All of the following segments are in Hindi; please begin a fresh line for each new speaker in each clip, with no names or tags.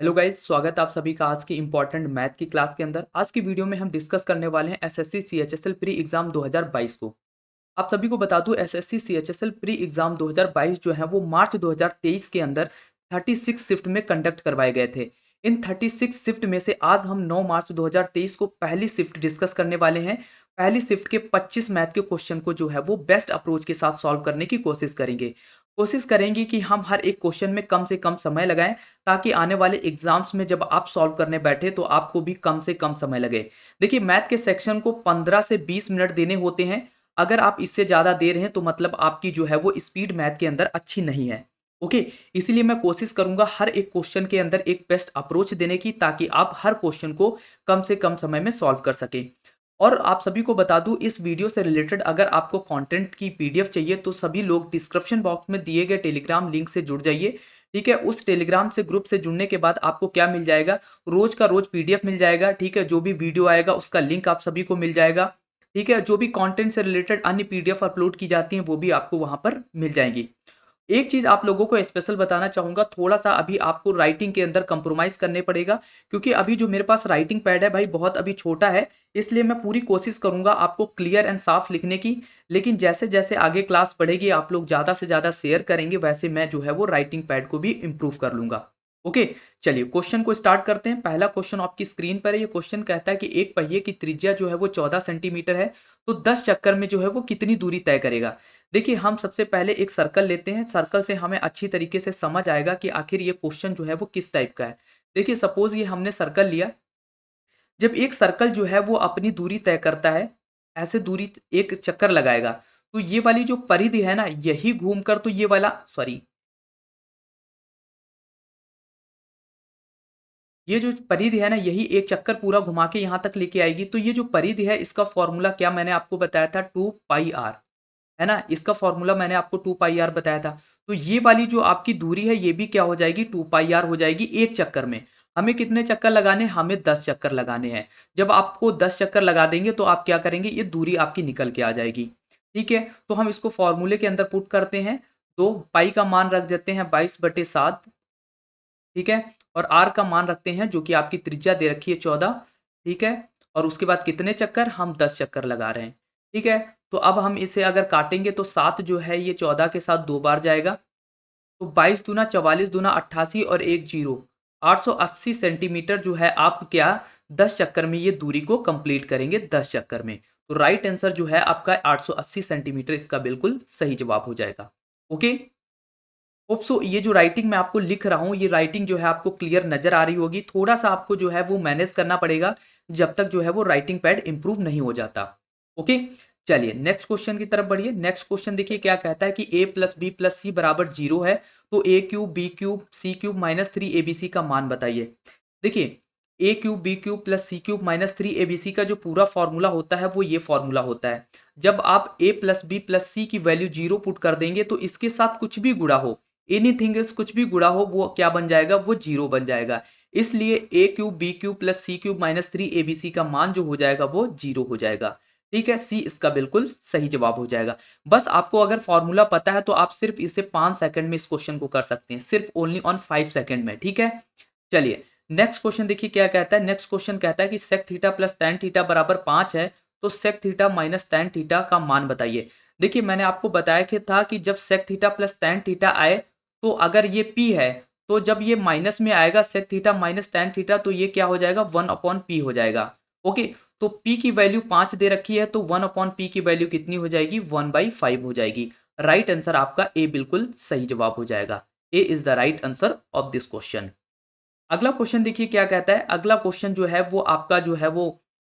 हेलो गाइज स्वागत है आप सभी का आज की इंपॉर्टेंट मैथ की क्लास के अंदर आज की वीडियो में हम डिस्कस करने वाले हैं एसएससी सीएचएसएल प्री एग्जाम 2022 को आप सभी को बता दूं एसएससी सीएचएसएल प्री एग्जाम 2022 जो है वो मार्च 2023 के अंदर 36 शिफ्ट में कंडक्ट करवाए गए थे इन 36 शिफ्ट में से आज हम 9 मार्च 2023 को पहली शिफ्ट डिस्कस करने वाले हैं पहली शिफ्ट के 25 मैथ के क्वेश्चन को जो है वो बेस्ट अप्रोच के साथ सॉल्व करने की कोशिश करेंगे कोशिश करेंगे कि हम हर एक क्वेश्चन में कम से कम समय लगाएं ताकि आने वाले एग्जाम्स में जब आप सॉल्व करने बैठे तो आपको भी कम से कम समय लगे देखिए मैथ के सेक्शन को 15 से 20 मिनट देने होते हैं अगर आप इससे ज़्यादा दे रहे हैं तो मतलब आपकी जो है वो स्पीड मैथ के अंदर अच्छी नहीं है ओके इसलिए मैं कोशिश करूंगा हर एक क्वेश्चन के अंदर एक बेस्ट अप्रोच देने की ताकि आप हर क्वेश्चन को कम से कम समय में सॉल्व कर सकें और आप सभी को बता दूं इस वीडियो से रिलेटेड अगर आपको कंटेंट की पीडीएफ चाहिए तो सभी लोग डिस्क्रिप्शन बॉक्स में दिए गए टेलीग्राम लिंक से जुड़ जाइए ठीक है उस टेलीग्राम से ग्रुप से जुड़ने के बाद आपको क्या मिल जाएगा रोज का रोज पीडीएफ मिल जाएगा ठीक है जो भी वीडियो आएगा उसका लिंक आप सभी को मिल जाएगा ठीक है जो भी कॉन्टेंट से रिलेटेड अन्य पी अपलोड की जाती हैं वो भी आपको वहां पर मिल जाएंगी एक चीज आप लोगों को स्पेशल बताना चाहूंगा थोड़ा सा अभी आपको राइटिंग के अंदर कंप्रोमाइज करने पड़ेगा क्योंकि अभी जो मेरे पास राइटिंग पैड है भाई बहुत अभी छोटा है इसलिए मैं पूरी कोशिश करूंगा आपको क्लियर एंड साफ लिखने की लेकिन जैसे जैसे आगे क्लास पढ़ेगी आप लोग ज़्यादा से ज़्यादा शेयर करेंगे वैसे मैं जो है वो राइटिंग पैड को भी इम्प्रूव कर लूँगा ओके चलिए क्वेश्चन को स्टार्ट करते हैं पहला क्वेश्चन आपकी स्क्रीन पर है ये क्वेश्चन कहता है कि एक पहिए की त्रिज्या जो है वो चौदह सेंटीमीटर है तो दस चक्कर में जो है वो कितनी दूरी तय करेगा देखिए हम सबसे पहले एक सर्कल लेते हैं सर्कल से हमें अच्छी तरीके से समझ आएगा कि आखिर ये क्वेश्चन जो है वो किस टाइप का है देखिए सपोज ये हमने सर्कल लिया जब एक सर्कल जो है वो अपनी दूरी तय करता है ऐसे दूरी एक चक्कर लगाएगा तो ये वाली जो परिधि है ना यही घूमकर तो ये वाला सॉरी ये जो परिधि है ना यही एक चक्कर पूरा घुमा के यहाँ तक लेके आएगी तो ये जो परिधि है इसका फॉर्मूला क्या मैंने आपको बताया था टू पाई आर है ना इसका फॉर्मूला मैंने आपको टू पाई आर बताया था तो ये वाली जो आपकी दूरी है ये भी क्या हो जाएगी टू पाई आर हो जाएगी एक चक्कर में हमें कितने चक्कर लगाने हमें दस चक्कर लगाने हैं जब आपको दस चक्कर लगा देंगे तो आप क्या करेंगे ये दूरी आपकी निकल के आ जाएगी ठीक है तो हम इसको फॉर्मूले के अंदर पुट करते हैं तो पाई का मान रख देते हैं बाईस बटे सात ठीक है और आर का मान रखते हैं जो कि आपकी त्रिज्या दे रखी है चौदह ठीक है और उसके बाद कितने चक्कर हम दस चक्कर लगा रहे हैं ठीक है तो अब हम इसे अगर काटेंगे तो सात जो है ये चौदह के साथ दो बार जाएगा तो बाईस दूना चवालीस दूना अट्ठासी और एक जीरो अस्सी सेंटीमीटर जो है आप क्या दस चक्कर में ये दूरी को कंप्लीट करेंगे दस चक्कर में तो राइट आंसर जो है आपका 880 सेंटीमीटर इसका बिल्कुल सही जवाब हो जाएगा ओके होप सो ये जो राइटिंग मैं आपको लिख रहा हूँ ये राइटिंग जो है आपको क्लियर नजर आ रही होगी थोड़ा सा आपको जो है वो मैनेज करना पड़ेगा जब तक जो है वो राइटिंग पैड इंप्रूव नहीं हो जाता ओके चलिए नेक्स्ट क्वेश्चन की तरफ बढ़िए नेक्स्ट क्वेश्चन देखिए क्या कहता है कि A plus B plus C बराबर जीरो है तो A cube B cube C cube minus three A B C का मान बताइए देखिए A cube B cube plus C cube minus three A B C का जो पूरा फॉर्मूला होता है वो ये फॉर्मूला होता है जब आप A plus B plus C की वैल्यू जीरो पुट कर देंगे तो इसके साथ कुछ भी गुड़ा हो एनी थिंग कुछ भी गुड़ा हो वो क्या बन जाएगा वो जीरो बन जाएगा इसलिए A cube B cube plus C cube minus three A B C का मान जो हो जाएगा वो जीरो हो जाएगा ठीक है सी इसका बिल्कुल सही जवाब हो जाएगा बस आपको अगर फॉर्मूला पता है तो आप सिर्फ इसे पांच सेकंड में इस क्वेश्चन को कर सकते हैं सिर्फ ओनली ऑन फाइव सेकंड में ठीक है चलिए नेक्स्ट क्वेश्चन देखिए क्या कहता है नेक्स्ट क्वेश्चन कहता है कि sec theta plus ten theta बराबर पांच है तो sec theta minus ten theta का मान बताइए देखिए मैंने आपको बताया कि था कि जब sec theta plus ten theta आए तो अगर ये पी है तो जब ये माइनस में आएगा sec theta minus ten theta तो ये क्या हो जाएगा वन अपॉन पी हो जाएगा ओके तो पी की वैल्यू पांच दे रखी है तो वन अपॉन पी की वैल्यू कितनी हो जाएगी वन बाई फाइव हो जाएगी राइट right आंसर आपका ए बिल्कुल सही जवाब हो जाएगा A is the right answer of this question अगला क्वेश्चन देखिए क्या कहता है अगला क्वेश्चन जो है वो आपका जो है वो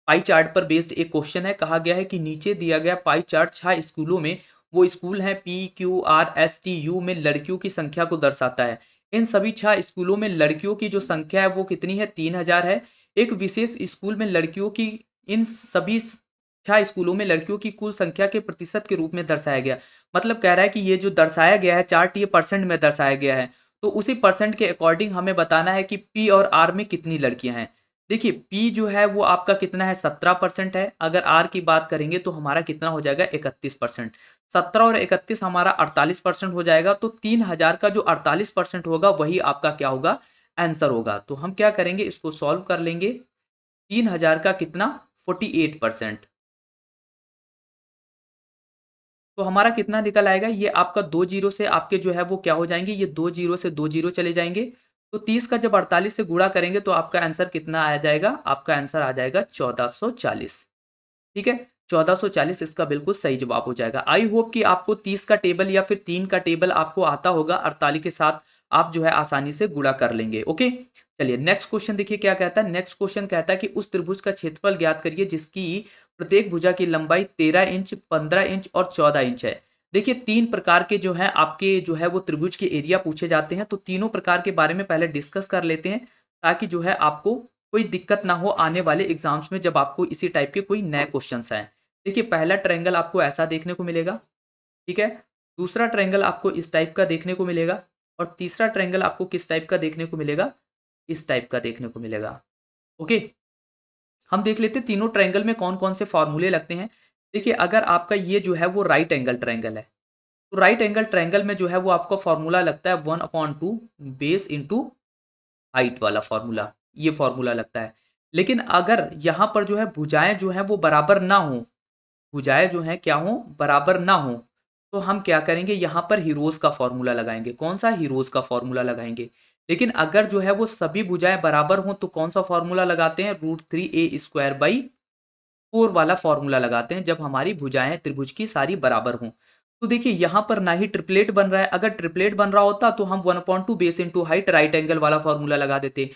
पाई चार्ट पर बेस्ड एक क्वेश्चन है कहा गया है कि नीचे दिया गया पाई चार्ट छह स्कूलों में वो स्कूल हैं P Q R S T U में लड़कियों की संख्या को दर्शाता है इन सभी छह स्कूलों में लड़कियों की जो संख्या है वो कितनी है तीन हजार है एक विशेष स्कूल में लड़कियों की इन सभी छह स्कूलों में लड़कियों की कुल संख्या के प्रतिशत के रूप में दर्शाया गया मतलब कह रहा है कि ये जो दर्शाया गया है चार्ट ये परसेंट में दर्शाया गया है तो उसी परसेंट के अकॉर्डिंग हमें बताना है कि पी और आर में कितनी लड़कियां हैं देखिए पी जो है वो आपका कितना है सत्रह परसेंट है अगर आर की बात करेंगे तो हमारा कितना हो जाएगा इकतीस परसेंट सत्रह और इकतीस हमारा अड़तालीस परसेंट हो जाएगा तो तीन हजार का जो अड़तालीस परसेंट होगा वही आपका क्या होगा आंसर होगा तो हम क्या करेंगे इसको सॉल्व कर लेंगे तीन हजार का कितना फोर्टी एट परसेंट तो हमारा कितना निकल आएगा ये आपका दो जीरो से आपके जो है वो क्या हो जाएंगे ये दो जीरो से दो जीरो चले जाएंगे तो 30 का जब अड़तालीस से गुड़ा करेंगे तो आपका आंसर कितना आ जाएगा आपका आंसर आ जाएगा चौदह चालीस ठीक है 1440 इसका बिल्कुल सही जवाब हो जाएगा आई होप कि आपको 30 का टेबल या फिर तीन का टेबल आपको आता होगा अड़तालीस के साथ आप जो है आसानी से गुड़ा कर लेंगे ओके चलिए नेक्स्ट क्वेश्चन देखिए क्या कहता है नेक्स्ट क्वेश्चन कहता है कि उस त्रिभुज का क्षेत्रफल ज्ञात करिए जिसकी प्रत्येक भुजा की लंबाई तेरह इंच पंद्रह इंच और चौदह इंच है देखिए तीन प्रकार के जो है आपके जो है वो त्रिभुज के एरिया पूछे जाते हैं तो तीनों प्रकार के बारे में पहले डिस्कस कर लेते हैं ताकि जो है आपको कोई दिक्कत ना हो आने वाले एग्जाम्स में जब आपको इसी टाइप के कोई नए क्वेश्चन आए देखिए पहला ट्रायंगल आपको ऐसा देखने को मिलेगा ठीक है दूसरा ट्रायंगल आपको इस टाइप का देखने को मिलेगा और तीसरा ट्रायंगल आपको किस टाइप का देखने को मिलेगा इस टाइप का देखने को मिलेगा ओके हम देख लेते हैं तीनों ट्रायंगल में कौन कौन से फॉर्मूले लगते हैं देखिए अगर आपका ये जो है वो राइट एंगल ट्रायंगल है तो राइट एंगल ट्रायंगल में जो है वो आपका फॉर्मूला लगता है one upon two base into height वाला फॉर्मूला ये फॉर्मूला लगता है लेकिन अगर यहाँ पर जो है भुजाएं जो है वो बराबर ना हो भुजाएं जो है क्या हो बराबर ना हो तो हम क्या करेंगे यहाँ पर हीरोज़ का फॉर्मूला लगाएंगे कौन सा हीरोज़ का फॉर्मूला लगाएंगे लेकिन अगर जो है वो सभी भुजाएं बराबर हों तो कौन सा फॉर्मूला लगाते हैं root three A square by four वाला फॉर्मूला लगाते हैं जब हमारी भुजाएं त्रिभुज की सारी बराबर हों तो देखिए यहाँ पर ना ही ट्रिपलेट बन रहा है अगर ट्रिपलेट बन रहा होता तो हम one point two base into height right angle वाला फॉर्मूला लगा देते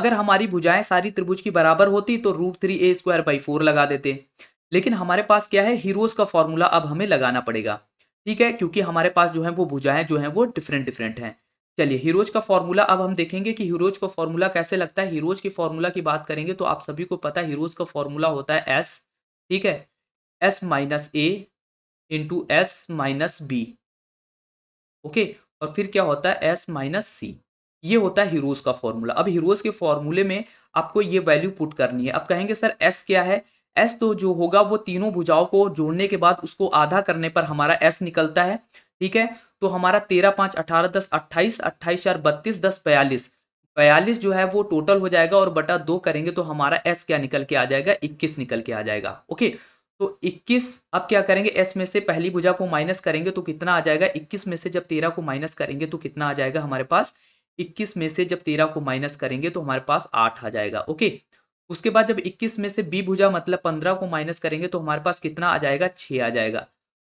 अगर हमारी भुजाएं सारी त्रिभुज की बराबर होती तो root three A square by four लगा देते लेकिन हमारे पास क्या है हीरोज का फॉर्मूला अब हमें लगाना पड़ेगा ठीक है क्योंकि हमारे पास जो है वो भुजाएं जो है वो डिफरेंट डिफरेंट हैं चलिए हीरोज का फॉर्मूला अब हम देखेंगे कि हीरोज का फॉर्मूला कैसे लगता है हीरोज की फॉर्मूला की बात करेंगे तो आप सभी को पता है हीरोज का फॉर्मूला होता है एस ठीक है S minus A into S minus B okay और फिर क्या होता है एस माइनस सी ये होता है हीरोज का फॉर्मूला अब हीरोज के फॉर्मूले में आपको ये वैल्यू पुट करनी है अब कहेंगे सर एस क्या है एस तो जो होगा वो तीनों भुजाओं को जोड़ने के बाद उसको आधा करने पर हमारा एस निकलता है ठीक है तो हमारा तेरह पाँच अठारह दस अट्ठाईस अट्ठाईस चार बत्तीस दस बयालीस बयालीस जो है वो टोटल हो जाएगा और बटा दो करेंगे तो हमारा एस क्या निकल के आ जाएगा इक्कीस निकल के आ जाएगा ओके तो 21 अब क्या करेंगे एस में से पहली भुजा को माइनस करेंगे तो कितना आ जाएगा 21 में से जब 13 को माइनस करेंगे तो कितना आ जाएगा हमारे पास 21 में से जब 13 को माइनस करेंगे तो हमारे पास 8 आ जाएगा ओके उसके बाद जब 21 में से बी भुजा मतलब 15 को माइनस करेंगे तो हमारे पास कितना आ जाएगा 6 आ जाएगा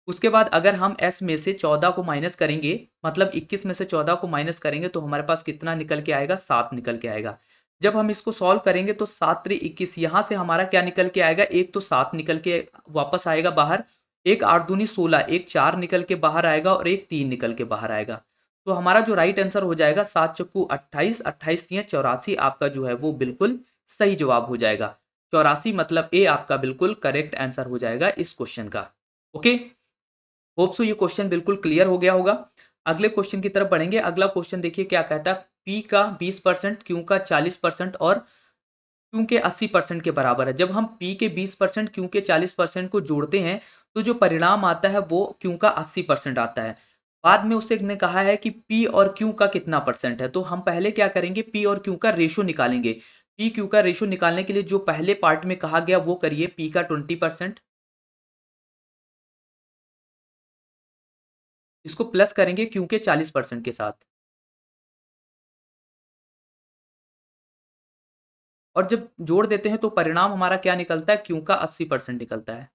उसके बाद अगर हम एस में से 14 को माइनस करेंगे मतलब 21 में से 14 को माइनस करेंगे तो हमारे पास कितना निकल के आएगा सात निकल के आएगा जब हम इसको सॉल्व करेंगे तो सात त्री इक्कीस यहाँ से हमारा क्या निकल के आएगा एक तो सात निकल के वापस आएगा बाहर एक आठ दूनी सोलह एक चार निकल के बाहर आएगा और एक तीन निकल के बाहर आएगा तो हमारा जो राइट आंसर हो जाएगा सात चक्कू अट्ठाईस अट्ठाईस तीन चौरासी आपका जो है वो बिल्कुल सही जवाब हो जाएगा चौरासी मतलब ए आपका बिल्कुल करेक्ट आंसर हो जाएगा इस क्वेश्चन का ओके होप सो ये क्वेश्चन बिल्कुल क्लियर हो गया होगा अगले क्वेश्चन की तरफ बढ़ेंगे अगला क्वेश्चन देखिए क्या कहता है पी का 20 परसेंट क्यू का 40 परसेंट और क्यू के 80 परसेंट के बराबर है जब हम पी के 20 परसेंट क्यू के 40 परसेंट को जोड़ते हैं तो जो परिणाम आता है वो क्यू का 80 परसेंट आता है बाद में उसे ने कहा है कि पी और क्यू का कितना परसेंट है तो हम पहले क्या करेंगे पी और क्यू का रेशो निकालेंगे पी क्यू का रेशो निकालने के लिए जो पहले पार्ट में कहा गया वो करिए पी का ट्वेंटी परसेंट इसको प्लस करेंगे क्यूके चालीस परसेंट के साथ और जब जोड़ देते हैं तो परिणाम हमारा क्या निकलता है क्यों का अस्सी परसेंट निकलता है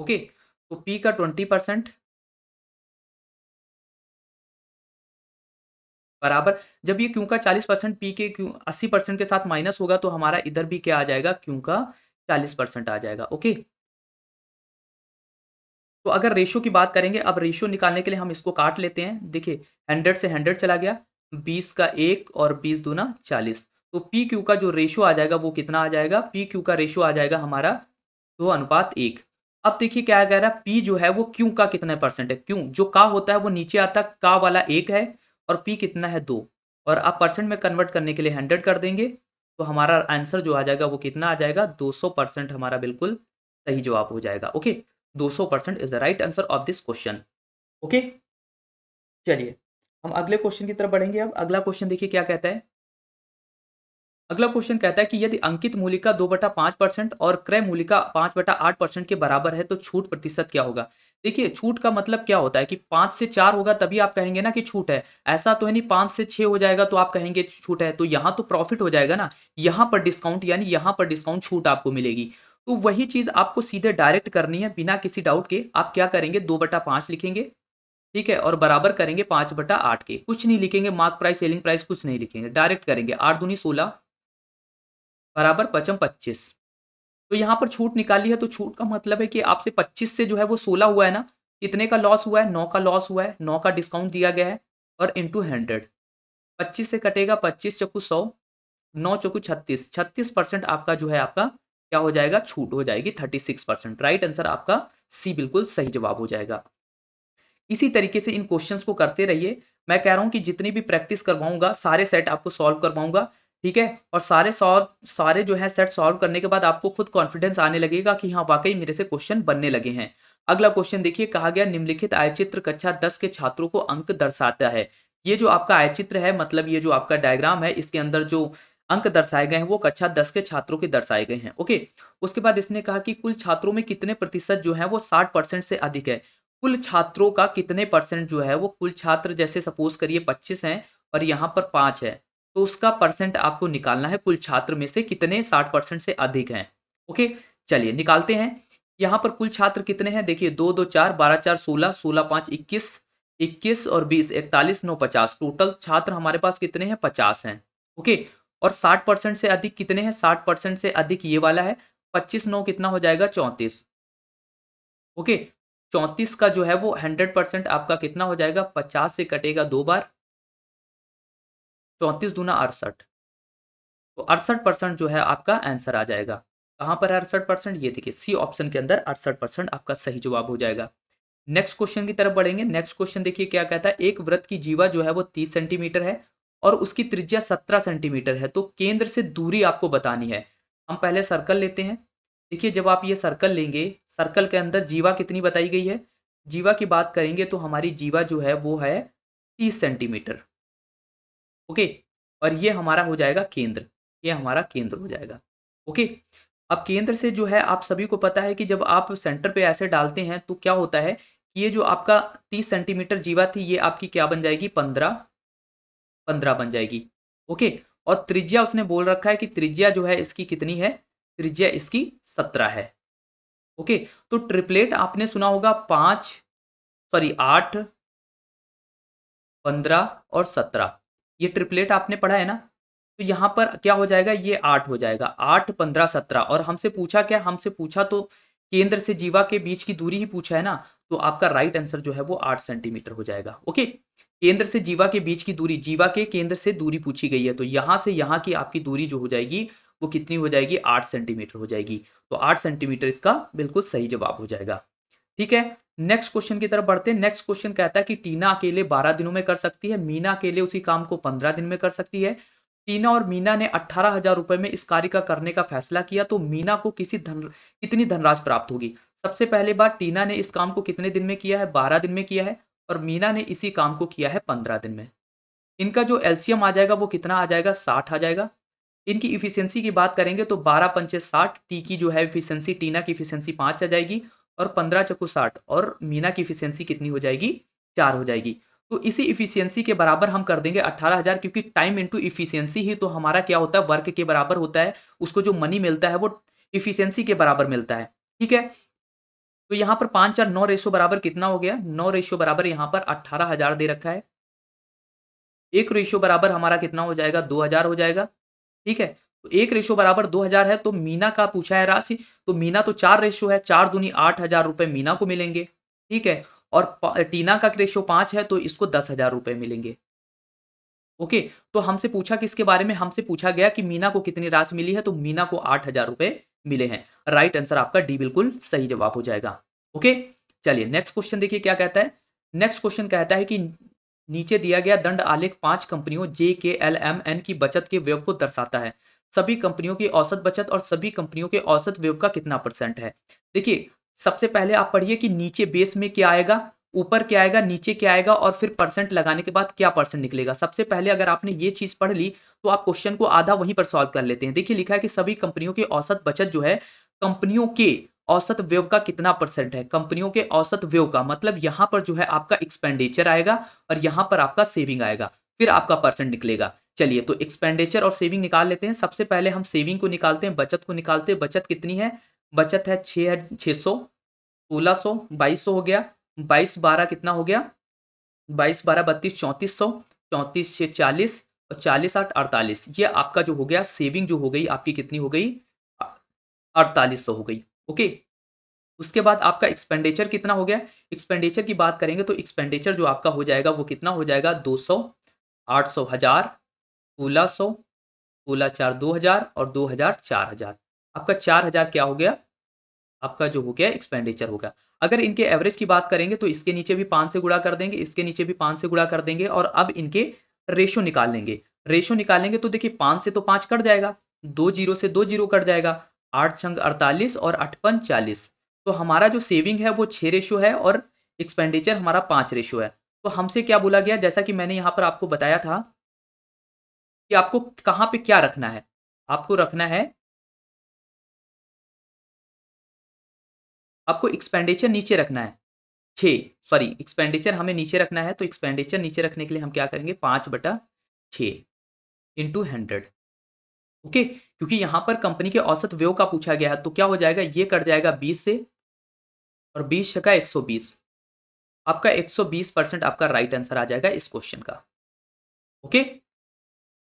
ओके तो पी का ट्वेंटी परसेंट बराबर जब ये क्यों का चालीस परसेंट पी के क्यों अस्सी परसेंट के साथ माइनस होगा तो हमारा इधर भी क्या आ जाएगा क्यों का चालीस परसेंट आ जाएगा ओके तो अगर रेशो की बात करेंगे अब रेशो निकालने के लिए हम इसको काट लेते हैं देखिए हंड्रेड से हंड्रेड चला गया बीस का एक और बीस दूना चालीस तो पी क्यू का जो रेशो आ जाएगा वो कितना आ जाएगा पी क्यू का रेशो आ जाएगा हमारा दो अनुपात एक अब देखिए क्या कह रहा है पी जो है वो क्यू का कितना परसेंट है क्यों जो का होता है वो नीचे आता का वाला एक है और पी कितना है दो और आप परसेंट में कन्वर्ट करने के लिए हंड्रेड कर देंगे तो हमारा आंसर जो आ जाएगा वो कितना आ जाएगा दो सौ परसेंट हमारा बिल्कुल सही जवाब हो जाएगा okay 200 percent is the right answer of this question okay चलिए हम अगले क्वेश्चन की तरफ बढ़ेंगे अब अगला क्वेश्चन देखिए क्या कहता है अगला क्वेश्चन कहता है कि यदि अंकित मूलिका दो बटा पांच परसेंट और क्रय मूलिका पांच बटा आठ परसेंट के बराबर है तो छूट प्रतिशत क्या होगा देखिए छूट का मतलब क्या होता है कि पांच से चार होगा तभी आप कहेंगे ना कि छूट है ऐसा तो है नहीं पांच से छह हो जाएगा तो आप कहेंगे छूट है तो यहां तो प्रॉफिट हो जाएगा ना यहाँ पर डिस्काउंट यानी यहां पर डिस्काउंट छूट आपको मिलेगी तो वही चीज आपको सीधे डायरेक्ट करनी है बिना किसी डाउट के आप क्या करेंगे दो बटा पांच लिखेंगे ठीक है और बराबर करेंगे पांच बटा आठ के कुछ नहीं लिखेंगे मार्क प्राइस सेलिंग प्राइस कुछ नहीं लिखेंगे डायरेक्ट करेंगे आठ दूनी सोलह बराबर पचम पच्चीस तो यहाँ पर छूट निकाली है तो छूट का मतलब है कि आपसे पच्चीस से जो है वो सोलह हुआ है ना कितने का लॉस हुआ है नौ का लॉस हुआ है नौ का डिस्काउंट दिया गया है और इंटू हंड्रेड पच्चीस से कटेगा पच्चीस चौकू सौ नौ चौकू छत्तीस छत्तीस परसेंट आपका जो है आपका क्या हो जाएगा छूट हो जाएगी thirty six percent right answer आपका सी बिल्कुल सही जवाब हो जाएगा इसी तरीके से इन क्वेश्चंस को करते रहिए मैं कह रहा हूं कि जितनी भी प्रैक्टिस करवाऊंगा सारे सेट आपको सॉल्व करवाऊंगा ठीक है और सारे सॉल्व सारे जो है सेट सॉल्व करने के बाद आपको खुद कॉन्फिडेंस आने लगेगा कि हाँ वाकई मेरे से क्वेश्चन बनने लगे हैं अगला क्वेश्चन देखिए कहा गया निम्नलिखित आयचित्र कक्षा दस के छात्रों को अंक दर्शाता है ये जो आपका आयचित्र है मतलब ये जो आपका डायग्राम है इसके अंदर जो अंक दर्शाए गए हैं वो कक्षा दस के छात्रों के दर्शाए गए हैं ओके उसके बाद इसने कहा कि कुल छात्रों में कितने प्रतिशत जो है वो साठ परसेंट से अधिक है कुल छात्रों का कितने परसेंट जो है वो कुल छात्र जैसे सपोज करिए पच्चीस हैं और यहाँ पर पाँच है तो उसका परसेंट आपको निकालना है कुल छात्र में से कितने साठ से अधिक हैं ओके चलिए निकालते हैं यहाँ पर कुल छात्र कितने हैं देखिए दो दो चार बारह चार सोलह सोलह पाँच इक्कीस इक्कीस और बीस इकतालीस नौ पचास टोटल छात्र हमारे पास कितने हैं पचास हैं ओके okay, और 60 परसेंट से अधिक कितने हैं 60 परसेंट से अधिक ये वाला है 25 नौ कितना हो जाएगा 34 ओके 34 का जो है वो 100 परसेंट आपका कितना हो जाएगा 50 से कटेगा दो बार 34 दूना अड़सठ तो अड़सठ परसेंट जो है आपका आंसर आ जाएगा कहां पर है अड़सठ परसेंट ये देखिए सी ऑप्शन के अंदर अड़सठ परसेंट आपका सही जवाब हो जाएगा नेक्स्ट क्वेश्चन की तरफ बढ़ेंगे नेक्स्ट क्वेश्चन देखिए क्या कहता है एक व्रत की जीवा जो है वो तीस सेंटीमीटर है और उसकी त्रिज्या सत्रह सेंटीमीटर है तो केंद्र से दूरी आपको बतानी है हम पहले सर्कल लेते हैं देखिए जब आप ये सर्कल लेंगे सर्कल के अंदर जीवा कितनी बताई गई है जीवा की बात करेंगे तो हमारी जीवा जो है वो है तीस सेंटीमीटर ओके और ये हमारा हो जाएगा केंद्र ये हमारा केंद्र हो जाएगा ओके अब केंद्र से जो है आप सभी को पता है कि जब आप सेंटर पे ऐसे डालते हैं तो क्या होता है ये जो आपका तीस सेंटीमीटर जीवा थी ये आपकी क्या बन जाएगी पंद्रह पंद्रह बन जाएगी ओके और त्रिज्या उसने बोल रखा है कि त्रिज्या जो है इसकी कितनी है त्रिज्या इसकी सत्रह है ओके तो ट्रिपलेट आपने सुना होगा पांच सॉरी आठ पंद्रह और सत्रह ये ट्रिपलेट आपने पढ़ा है ना तो यहां पर क्या हो जाएगा ये आठ हो जाएगा आठ पंद्रह सत्रह और हमसे पूछा क्या हमसे पूछा तो केंद्र से जीवा के बीच की दूरी ही पूछा है ना तो आपका राइट आंसर जो है वो आठ सेंटीमीटर हो जाएगा ओके केंद्र से जीवा के बीच की दूरी जीवा के केंद्र से दूरी पूछी गई है तो यहां से यहाँ की आपकी दूरी जो हो जाएगी वो कितनी हो जाएगी आठ सेंटीमीटर हो जाएगी तो आठ सेंटीमीटर इसका बिल्कुल सही जवाब हो जाएगा ठीक है नेक्स्ट क्वेश्चन की तरफ बढ़ते हैं नेक्स्ट क्वेश्चन कहता है कि टीना अकेले बारह दिनों में कर सकती है मीना अकेले उसी काम को पंद्रह दिन में कर सकती है टीना और मीना ने अठारह हजार रुपए में इस कार्य का करने का फैसला किया तो मीना को किसी धन कितनी धनराशि प्राप्त होगी सबसे पहले बात टीना ने इस काम को कितने दिन में किया है बारह दिन में किया है और मीना ने इसी काम को किया है पंद्रह दिन में इनका जो एल्सियम आ जाएगा वो कितना आ जाएगा साठ आ जाएगा इनकी इफिशियंसी की बात करेंगे तो बारह पंचे साठ टी की जो है इफिशियंसी टीना की इफिशियंसी पाँच आ जाएगी और पंद्रह चक्कू साठ और मीना की इफिशियंसी कितनी हो जाएगी चार हो जाएगी तो इसी इफिशियंसी के बराबर हम कर देंगे 18000 क्योंकि टाइम इनटू इफिशियंसी ही तो हमारा क्या होता है वर्क के बराबर होता है उसको जो मनी मिलता है वो इफिशियंसी के बराबर मिलता है ठीक है तो यहाँ पर पांच चार नौ रेशो बराबर कितना हो गया नौ रेशो बराबर यहाँ पर अट्ठारह हजार दे रखा है एक रेशो बराबर हमारा कितना हो जाएगा दो हजार हो जाएगा ठीक है तो एक रेशो बराबर दो हजार है तो मीना का पूछा है राशि तो मीना तो चार रेशो है चार दूनी आठ हजार रुपए मीना को मिलेंगे ठीक है और टीना का रेशियो पांच है तो इसको दस हजार रुपए मिलेंगे ओके तो हमसे पूछा किसके बारे में हमसे पूछा गया कि मीना को कितनी राशि मिली है तो मीना को आठ हजार रुपए मिले हैं राइट आंसर आपका डी बिल्कुल सही जवाब हो जाएगा ओके चलिए नेक्स्ट क्वेश्चन देखिए क्या कहता है नेक्स्ट क्वेश्चन कहता है कि नीचे दिया गया दंड आलेख पांच कंपनियों जे के एल एम एन की बचत के व्यव को दर्शाता है सभी कंपनियों की औसत बचत और सभी कंपनियों के औसत व्यव का कितना परसेंट है देखिए सबसे पहले आप पढ़िए कि नीचे बेस में क्या आएगा ऊपर क्या आएगा नीचे क्या आएगा और फिर परसेंट लगाने के बाद क्या परसेंट निकलेगा सबसे पहले अगर आपने ये चीज पढ़ ली तो आप क्वेश्चन को आधा वहीं पर सॉल्व कर लेते हैं देखिए लिखा है कि सभी कंपनियों की औसत बचत जो है कंपनियों के औसत व्यव का कितना परसेंट है कंपनियों के औसत व्यव का मतलब यहाँ पर जो है आपका एक्सपेंडिचर आएगा और यहाँ पर आपका सेविंग आएगा फिर आपका परसेंट निकलेगा चलिए तो एक्सपेंडिचर और सेविंग निकाल लेते हैं सबसे पहले हम सेविंग को निकालते हैं बचत को निकालते हैं बचत कितनी है बचत है छः छः सौ सोलह सौ बाईस सौ हो गया बाईस बारह कितना हो गया बाईस बारह बत्तीस चौंतीस सौ चौंतीस छः चालीस और चालीस आठ अड़तालीस ये आपका जो हो गया सेविंग जो हो गई आपकी कितनी हो गई अड़तालीस सौ हो गई ओके उसके बाद आपका एक्सपेंडिचर कितना हो गया एक्सपेंडिचर की बात करेंगे तो एक्सपेंडिचर जो आपका हो जाएगा वो कितना हो जाएगा दो सौ आठ सौ हजार सोलह सौ सोलह चार दो हजार और दो हजार चार हजार आपका चार हजार क्या हो गया आपका जो हो गया एक्सपेंडिचर हो गया अगर इनके एवरेज की बात करेंगे तो इसके नीचे भी पाँच से गुड़ा कर देंगे इसके नीचे भी पाँच से गुड़ा कर देंगे और अब इनके रेशो निकाल लेंगे रेशो निकालेंगे तो देखिए पाँच से तो पाँच कट जाएगा दो जीरो से दो जीरो कट जाएगा आठ छंग अड़तालीस और अठपन चालीस तो हमारा जो सेविंग है वो छः रेशो है और एक्सपेंडिचर हमारा पाँच रेशो है तो हमसे क्या बोला गया जैसा कि मैंने यहाँ पर आपको बताया था कि आपको कहाँ पे क्या रखना है आपको रखना है आपको एक्सपेंडिचर नीचे रखना है छ सॉरी एक्सपेंडिचर हमें नीचे रखना है तो एक्सपेंडिचर नीचे रखने के लिए हम क्या करेंगे पांच बटा छ इंटू हंड्रेड ओके क्योंकि यहां पर कंपनी के औसत व्यय का पूछा गया है तो क्या हो जाएगा ये कट जाएगा बीस से और बीस छका एक सौ बीस आपका एक सौ बीस परसेंट आपका राइट आंसर आ जाएगा इस क्वेश्चन का ओके okay?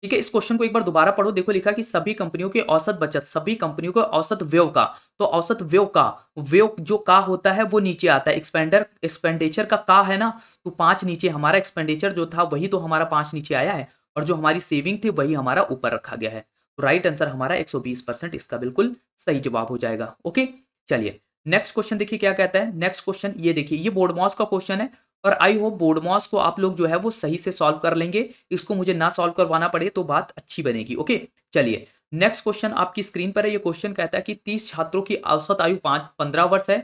ठीक है इस क्वेश्चन को एक बार दोबारा पढ़ो देखो लिखा कि सभी कंपनियों के औसत बचत सभी कंपनियों के औसत व्यव का तो औसत व्यव का व्यव जो का होता है वो नीचे आता है एक्सपेंडर एक्सपेंडिचर का का है ना तो पांच नीचे हमारा एक्सपेंडिचर जो था वही तो हमारा पांच नीचे आया है और जो हमारी सेविंग थी वही हमारा ऊपर रखा गया है तो राइट आंसर हमारा बीस परसेंट इसका बिल्कुल सही जवाब हो जाएगा ओके चलिए नेक्स्ट क्वेश्चन देखिए क्या कहता है नेक्स्ट क्वेश्चन ये देखिए ये बोर्डमॉस का क्वेश्चन है पर आई होप बोर्डमॉस को आप लोग जो है वो सही से सॉल्व कर लेंगे इसको मुझे ना सॉल्व करवाना पड़े तो बात अच्छी बनेगी ओके चलिए नेक्स्ट क्वेश्चन आपकी स्क्रीन पर है ये क्वेश्चन कहता है कि तीस छात्रों की औसत आयु पाँच पंद्रह वर्ष है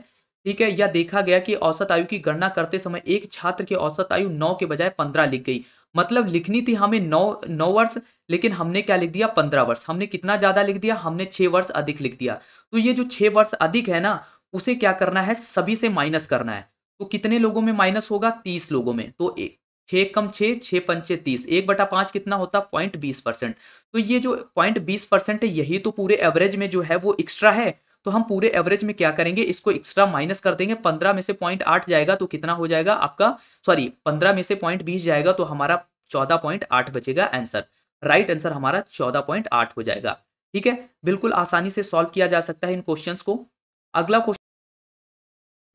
ठीक है या देखा गया कि औसत आयु की गणना करते समय एक छात्र की औसत आयु नौ के बजाय पंद्रह लिख गई मतलब लिखनी थी हमें नौ नौ वर्ष लेकिन हमने क्या लिख दिया पंद्रह वर्ष हमने कितना ज़्यादा लिख दिया हमने छह वर्ष अधिक लिख दिया तो ये जो छह वर्ष अधिक है ना उसे क्या करना है सभी से माइनस करना है तो कितने लोगों में माइनस होगा तीस लोगों में तो छे कम छः छः पंचे तीस एक बटा पाँच कितना होता पॉइंट बीस परसेंट तो ये जो पॉइंट बीस परसेंट है यही तो पूरे एवरेज में जो है वो एक्स्ट्रा है तो हम पूरे एवरेज में क्या करेंगे इसको एक्स्ट्रा माइनस कर देंगे पंद्रह में से पॉइंट आठ जाएगा तो कितना हो जाएगा आपका सॉरी पंद्रह में से पॉइंट बीस जाएगा तो हमारा चौदह पॉइंट आठ बचेगा आंसर राइट आंसर हमारा चौदह पॉइंट आठ हो जाएगा ठीक है बिल्कुल आसानी से सॉल्व किया जा सकता है इन क्वेश्चन को अगला क्वेश्चन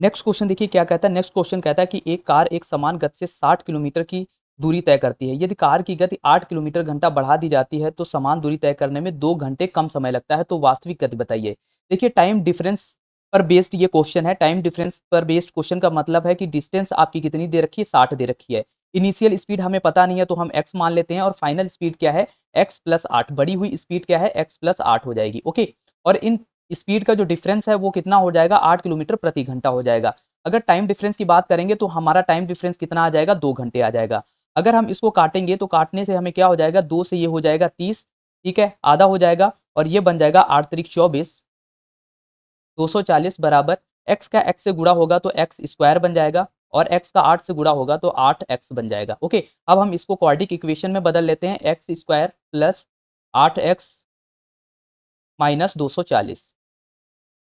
नेक्स्ट क्वेश्चन देखिए क्या कहता है नेक्स्ट क्वेश्चन कहता है कि एक कार एक समान गति से साठ किलोमीटर की दूरी तय करती है यदि कार की गति 8 किलोमीटर घंटा बढ़ा दी जाती है तो समान दूरी तय करने में दो घंटे कम समय लगता है तो वास्तविक गति बताइए देखिए टाइम डिफरेंस पर बेस्ड ये क्वेश्चन है टाइम डिफरेंस पर बेस्ड क्वेश्चन का मतलब है कि डिस्टेंस आपकी कितनी दे रखी है साठ दे रखी है इनिशियल स्पीड हमें पता नहीं है तो हम एक्स मान लेते हैं और फाइनल स्पीड क्या है एक्स प्लस आठ बड़ी हुई स्पीड क्या है एक्स प्लस आठ हो जाएगी ओके और इन स्पीड का जो डिफरेंस है वो कितना हो जाएगा आठ किलोमीटर प्रति घंटा हो जाएगा अगर टाइम डिफरेंस की बात करेंगे तो हमारा टाइम डिफरेंस कितना आ जाएगा दो घंटे आ जाएगा अगर हम इसको काटेंगे तो काटने से हमें क्या हो जाएगा दो से ये हो जाएगा तीस ठीक है आधा हो जाएगा और ये बन जाएगा आठ तरीक चौबीस दो सौ चालीस बराबर एक्स का एक्स से गुड़ा होगा तो एक्स स्क्वायर बन जाएगा और एक्स का आठ से गुड़ा होगा तो आठ एक्स बन जाएगा ओके अब हम इसको क्वाड्रिक इक्वेशन में बदल लेते हैं एक्स स्क्वायर प्लस आठ एक्स माइनस दो सौ चालीस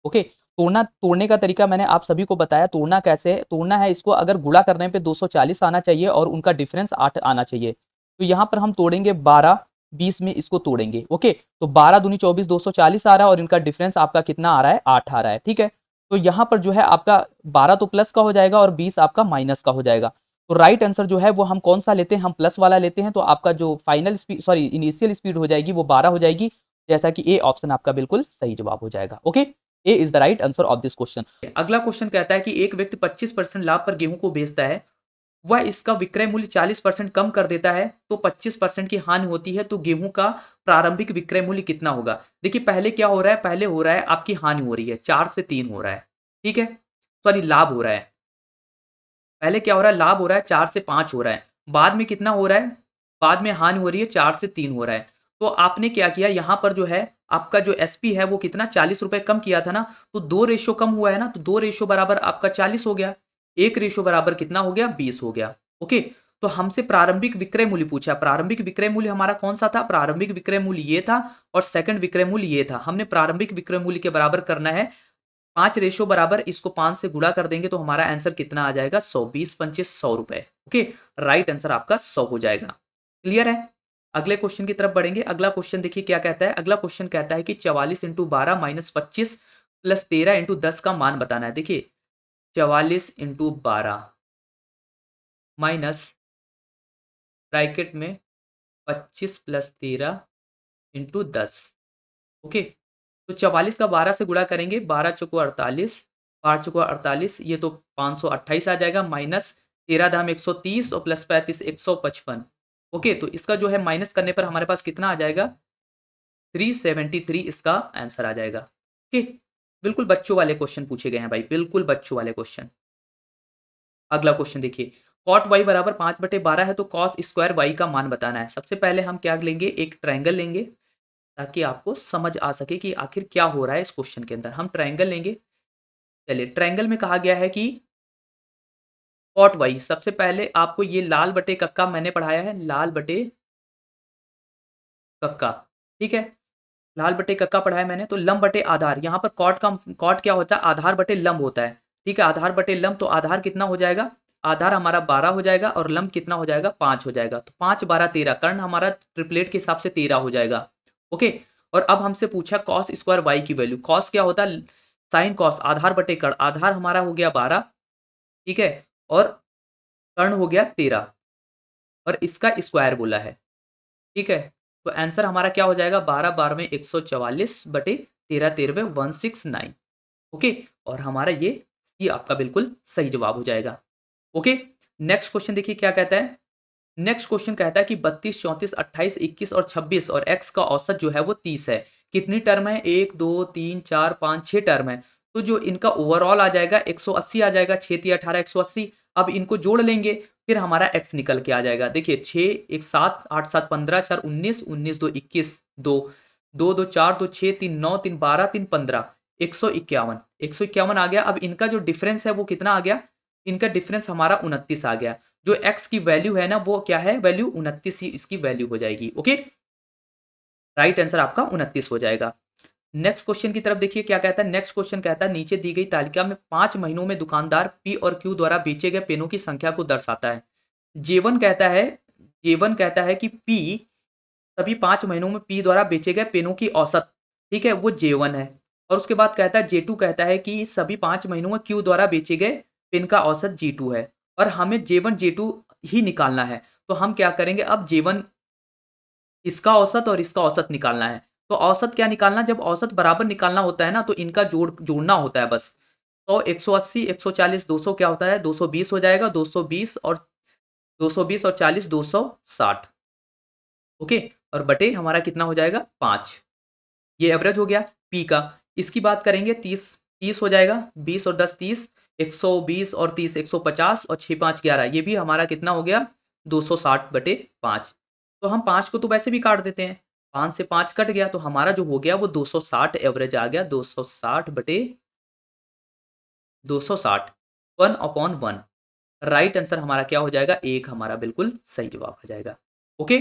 ओके तोड़ना तोड़ने का तरीका मैंने आप सभी को बताया तोड़ना कैसे है तोड़ना है इसको अगर गुड़ा करने पे 240 आना चाहिए और उनका डिफरेंस 8 आना चाहिए तो यहाँ पर हम तोड़ेंगे 12 20 में इसको तोड़ेंगे ओके तो 12 दूनी 24 240 आ रहा है और इनका डिफरेंस आपका कितना आ रहा है 8 आ रहा है ठीक है तो यहाँ पर जो है आपका बारह तो प्लस का हो जाएगा और बीस आपका माइनस का हो जाएगा तो राइट आंसर जो है वो हम कौन सा लेते हैं हम प्लस वाला लेते हैं तो आपका जो final speed sorry initial speed हो जाएगी वो बारह हो जाएगी जैसा कि ए ऑप्शन आपका बिल्कुल सही जवाब हो जाएगा okay A is the right answer of this question अगला क्वेश्चन कहता है कि एक व्यक्ति 25 परसेंट लाभ पर गेहूं को बेचता है वह इसका विक्रय मूल्य 40 परसेंट कम कर देता है तो 25 परसेंट की हानि होती है तो गेहूं का प्रारंभिक विक्रय मूल्य कितना होगा देखिए पहले क्या हो रहा है पहले हो रहा है आपकी हानि हो रही है चार से तीन हो रहा है ठीक है सॉरी लाभ हो रहा है पहले क्या हो रहा है लाभ हो रहा है चार से पांच हो रहा है बाद में कितना हो रहा है बाद में हानि हो रही है चार से तीन हो रहा है तो आपने क्या किया यहां पर जो है आपका जो एसपी है वो कितना चालीस रुपए कम किया था ना तो दो रेशो कम हुआ है ना तो दो रेशो बराबर आपका चालीस हो गया एक रेशो बराबर कितना हो गया बीस हो गया ओके तो हमसे प्रारंभिक विक्रय मूल्य पूछा प्रारंभिक विक्रय मूल्य हमारा कौन सा था प्रारंभिक विक्रय मूल्य ये था और सेकंड विक्रय मूल्य ये था हमने प्रारंभिक विक्रय मूल्य के बराबर करना है पांच रेशो बराबर इसको पांच से गुड़ा कर देंगे तो हमारा आंसर कितना आ जाएगा सौ बीस पंचे सौ रुपए ओके राइट आंसर आपका सौ हो जाएगा क्लियर है अगले क्वेश्चन की तरफ बढ़ेंगे अगला क्वेश्चन देखिए क्या कहता है अगला क्वेश्चन कहता है कि चवालीस इंटू बारह माइनस पच्चीस प्लस तेरह इंटू दस का मान बताना है देखिए चवालीस इंटू बारह माइनस ब्रैकेट में पच्चीस प्लस तेरह इंटू दस ओके तो चवालीस का बारह से गुड़ा करेंगे बारह चुको अड़तालीस बारह चुको अड़तालीस ये तो पाँच सौ अट्ठाईस आ जाएगा माइनस तेरह धाम एक सौ तीस और प्लस पैंतीस एक सौ पचपन ओके तो इसका जो है माइनस करने पर हमारे पास कितना आ जाएगा 373 इसका आंसर आ जाएगा ओके बिल्कुल बच्चों वाले क्वेश्चन पूछे गए हैं भाई बिल्कुल बच्चों वाले क्वेश्चन अगला क्वेश्चन देखिए कॉट वाई बराबर पांच बटे बारह है तो कॉस स्क्वायर वाई का मान बताना है सबसे पहले हम क्या लेंगे एक ट्राइंगल लेंगे ताकि आपको समझ आ सके कि आखिर क्या हो रहा है इस क्वेश्चन के अंदर हम ट्राइंगल लेंगे चलिए ट्राइंगल में कहा गया है कि पॉट वाई सबसे पहले आपको ये लाल बटे कक्का मैंने पढ़ाया है लाल बटे कक्का ठीक है लाल बटे कक्का पढ़ाया मैंने तो लंब बटे आधार यहाँ पर कॉट का कॉट क्या होता है आधार बटे लंब होता है ठीक है आधार बटे लंब तो आधार कितना हो जाएगा आधार हमारा बारह हो जाएगा और लंब कितना हो जाएगा पांच हो जाएगा तो पांच बारह तेरह कर्ण हमारा ट्रिपलेट के हिसाब से तेरह हो जाएगा ओके और अब हमसे पूछा कॉस स्क्वायर वाई की वैल्यू कॉस क्या होता है साइन कॉस आधार बटे कर्ण आधार हमारा हो गया बारह ठीक है और कर्ण हो गया तेरह और इसका स्क्वायर बोला है ठीक है तो आंसर हमारा क्या हो जाएगा बारह बारह में एक सौ चवालीस बटे तेरह तेरहवे वन सिक्स नाइन ओके और हमारा ये ये आपका बिल्कुल सही जवाब हो जाएगा ओके नेक्स्ट क्वेश्चन देखिए क्या कहता है नेक्स्ट क्वेश्चन कहता है कि बत्तीस चौंतीस अट्ठाईस इक्कीस और छब्बीस और एक्स का औसत जो है वो तीस है कितनी टर्म है एक दो तीन चार पाँच छः टर्म है तो जो इनका ओवरऑल आ जाएगा 180 आ जाएगा छः ती अठारह एक अब इनको जोड़ लेंगे फिर हमारा एक्स निकल के आ जाएगा देखिए छः एक सात आठ सात पंद्रह चार उन्नीस उन्नीस दो इक्कीस दो दो दो चार दो छः तीन नौ तीन बारह तीन पंद्रह एक सौ इक्यावन एक सौ इक्यावन आ गया अब इनका जो डिफरेंस है वो कितना आ गया इनका डिफरेंस हमारा उनतीस आ गया जो एक्स की वैल्यू है ना वो क्या है वैल्यू उनतीस ही इसकी वैल्यू हो जाएगी ओके राइट आंसर आपका उनतीस हो जाएगा नेक्स्ट क्वेश्चन की तरफ देखिए क्या कहता है नेक्स्ट क्वेश्चन कहता है नीचे दी गई तालिका में पांच महीनों में दुकानदार पी और क्यू द्वारा बेचे गए पेनों की संख्या को दर्शाता है जेवन कहता है जेवन कहता है कि पी सभी पांच महीनों में पी द्वारा बेचे गए पेनों की औसत ठीक है वो जेवन है और उसके बाद कहता है जे कहता है कि सभी पांच महीनों में क्यू द्वारा बेचे गए पेन का औसत जी है और हमें जेवन जे ही निकालना है तो हम क्या करेंगे अब जेवन इसका औसत और इसका औसत निकालना है तो औसत क्या निकालना जब औसत बराबर निकालना होता है ना तो इनका जोड़ जोड़ना होता है बस तो एक सौ अस्सी एक सौ चालीस दो सौ क्या होता है दो सौ बीस हो जाएगा दो सौ बीस और दो सौ बीस और चालीस दो सौ साठ ओके और बटे हमारा कितना हो जाएगा पाँच ये एवरेज हो गया पी का इसकी बात करेंगे तीस तीस हो जाएगा बीस और दस तीस एक सौ बीस और तीस एक सौ पचास और छः पाँच ग्यारह ये भी हमारा कितना हो गया दो सौ साठ बटे पाँच तो हम पाँच को तो वैसे भी काट देते हैं पाँच से पांच कट गया तो हमारा जो हो गया वो 260 एवरेज आ गया 260 बटे 260 one upon one right answer हमारा क्या हो जाएगा एक हमारा बिल्कुल सही जवाब आ जाएगा ओके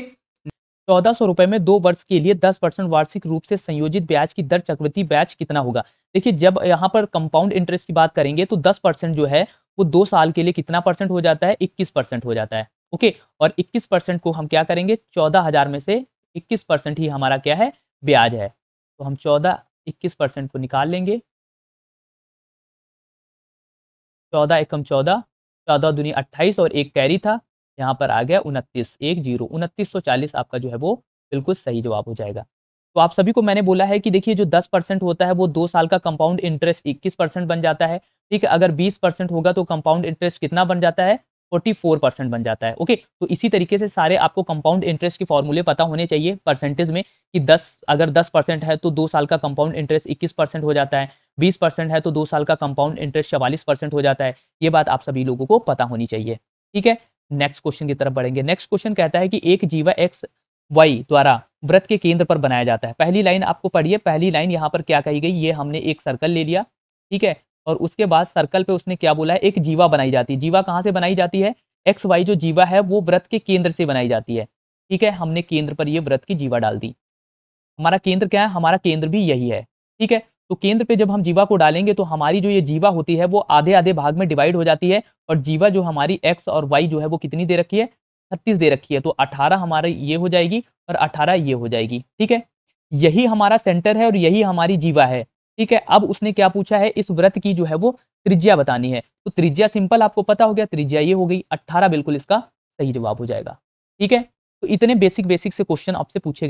चौदह सौ रुपए में दो वर्ष के लिए दस परसेंट वार्षिक रूप से संयोजित ब्याज की दर चक्रवृद्धि ब्याज कितना होगा देखिए जब यहाँ पर कंपाउंड इंटरेस्ट की बात करेंगे तो दस परसेंट जो है वो दो साल के लिए कितना परसेंट हो जाता है इक्कीस परसेंट हो जाता है ओके और इक्कीस परसेंट को हम क्या करेंगे चौदह हजार में से इक्कीस परसेंट ही हमारा क्या है ब्याज है तो हम चौदह इक्कीस परसेंट को निकाल लेंगे चौदह एकम चौदह चौदह दुनिया अट्ठाईस और एक कैरी था यहाँ पर आ गया उनतीस एक जीरो उनतीस सौ चालीस आपका जो है वो बिल्कुल सही जवाब हो जाएगा तो आप सभी को मैंने बोला है कि देखिए जो दस परसेंट होता है वो दो साल का कंपाउंड इंटरेस्ट इक्कीस परसेंट बन जाता है ठीक है अगर बीस परसेंट होगा तो कंपाउंड इंटरेस्ट कितना बन जाता है 44 परसेंट बन जाता है ओके तो इसी तरीके से सारे आपको कंपाउंड इंटरेस्ट के फॉर्मूले पता होने चाहिए परसेंटेज में कि 10 अगर 10 परसेंट है तो दो साल का कंपाउंड इंटरेस्ट 21 परसेंट हो जाता है 20 परसेंट है तो दो साल का कंपाउंड इंटरेस्ट चवालीस परसेंट हो जाता है ये बात आप सभी लोगों को पता होनी चाहिए ठीक है नेक्स्ट क्वेश्चन की तरफ बढ़ेंगे नेक्स्ट क्वेश्चन कहता है कि एक जीवा एक्स वाई द्वारा व्रत के केंद्र पर बनाया जाता है पहली लाइन आपको पढ़िए पहली लाइन यहाँ पर क्या कही गई ये हमने एक सर्कल ले लिया ठीक है और उसके बाद सर्कल पे उसने क्या बोला है एक जीवा बनाई जाती है जीवा कहाँ से बनाई जाती है एक्स वाई जो जीवा है वो व्रत के केंद्र से बनाई जाती है ठीक है हमने केंद्र पर ये व्रत की जीवा डाल दी हमारा केंद्र क्या है हमारा केंद्र भी यही है ठीक है तो केंद्र पे जब हम जीवा को डालेंगे तो हमारी जो ये जीवा होती है वो आधे आधे भाग में डिवाइड हो जाती है और जीवा जो हमारी एक्स और वाई जो है वो कितनी दे रखी है छत्तीस दे रखी है तो अठारह हमारी ये हो जाएगी और अठारह ये हो जाएगी ठीक है यही हमारा सेंटर है और यही हमारी जीवा है ठीक है अब उसने क्या पूछा है इस व्रत की जो है वो त्रिज्या बतानी है तो त्रिज्या सिंपल आपको पता हो गया त्रिज्या ये हो गई अट्ठारह बिल्कुल इसका सही जवाब हो जाएगा ठीक है तो इतने बेसिक बेसिक से क्वेश्चन आपसे पूछे गए